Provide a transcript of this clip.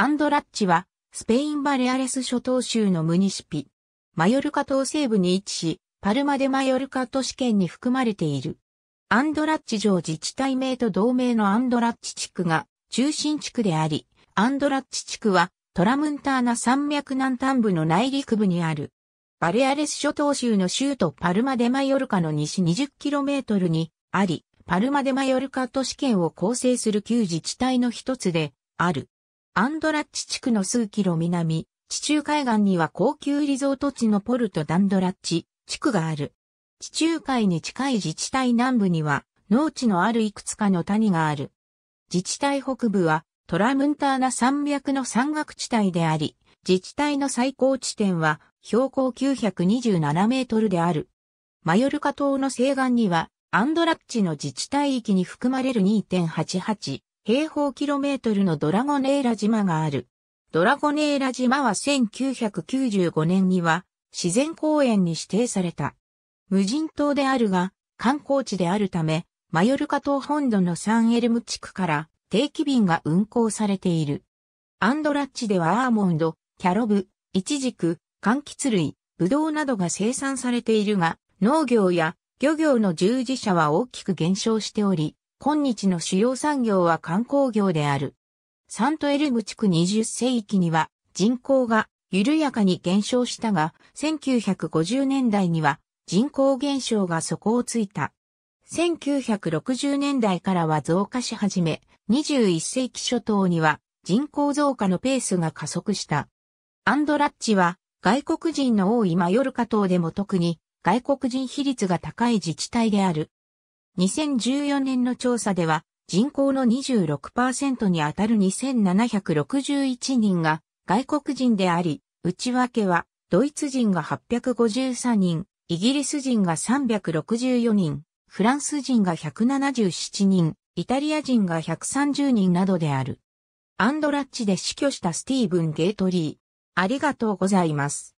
アンドラッチは、スペインバレアレス諸島州のムニシピ。マヨルカ島西部に位置し、パルマでマヨルカ都市圏に含まれている。アンドラッチ城自治体名と同名のアンドラッチ地区が中心地区であり、アンドラッチ地区はトラムンターナ山脈南端部の内陸部にある。バレアレス諸島州の州都パルマデマヨルカの西 20km にあり、パルマデマヨルカ都市圏を構成する旧自治体の一つである。アンドラッチ地区の数キロ南、地中海岸には高級リゾート地のポルトダンドラッチ地区がある。地中海に近い自治体南部には農地のあるいくつかの谷がある。自治体北部はトラムンターナ山脈の山岳地帯であり、自治体の最高地点は標高927メートルである。マヨルカ島の西岸にはアンドラッチの自治体域に含まれる2.88平方キロメートルのドラゴネーラ島がある。ドラゴネーラ島は1995年には自然公園に指定された。無人島であるが観光地であるため、マヨルカ島本土のサンエルム地区から定期便が運行されている。アンドラッチではアーモンド、キャロブ、イチジク、柑橘類、ブドウなどが生産されているが、農業や漁業の従事者は大きく減少しており、今日の主要産業は観光業である。サントエルム地区20世紀には人口が緩やかに減少したが、1950年代には人口減少が底をついた。1960年代からは増加し始め、21世紀初頭には人口増加のペースが加速した。アンドラッチは外国人の多いマヨルカ島でも特に外国人比率が高い自治体である。2014年の調査では、人口の26%に当たる2761人が外国人であり、内訳はドイツ人が853人、イギリス人が364人、フランス人が177人、イタリア人が130人などである。アンドラッチで死去したスティーブン・ゲートリー。ありがとうございます。